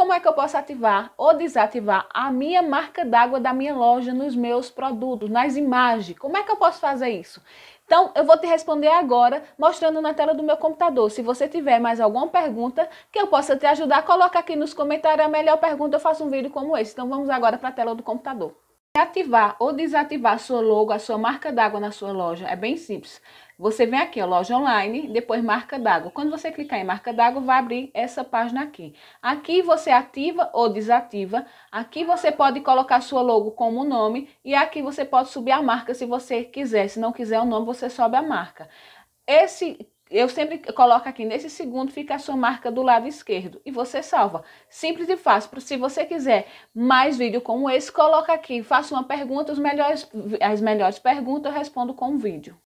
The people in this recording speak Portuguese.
como é que eu posso ativar ou desativar a minha marca d'água da minha loja nos meus produtos, nas imagens? Como é que eu posso fazer isso? Então, eu vou te responder agora, mostrando na tela do meu computador. Se você tiver mais alguma pergunta que eu possa te ajudar, coloca aqui nos comentários a melhor pergunta, eu faço um vídeo como esse. Então, vamos agora para a tela do computador. Ativar ou desativar a sua logo, a sua marca d'água na sua loja, é bem simples. Você vem aqui, ó, loja online, depois marca d'água. Quando você clicar em marca d'água, vai abrir essa página aqui. Aqui você ativa ou desativa. Aqui você pode colocar sua logo como nome e aqui você pode subir a marca se você quiser. Se não quiser o nome, você sobe a marca. Esse eu sempre coloco aqui, nesse segundo fica a sua marca do lado esquerdo e você salva. Simples e fácil. Se você quiser mais vídeo como esse, coloca aqui, faça uma pergunta, melhores, as melhores perguntas eu respondo com um vídeo.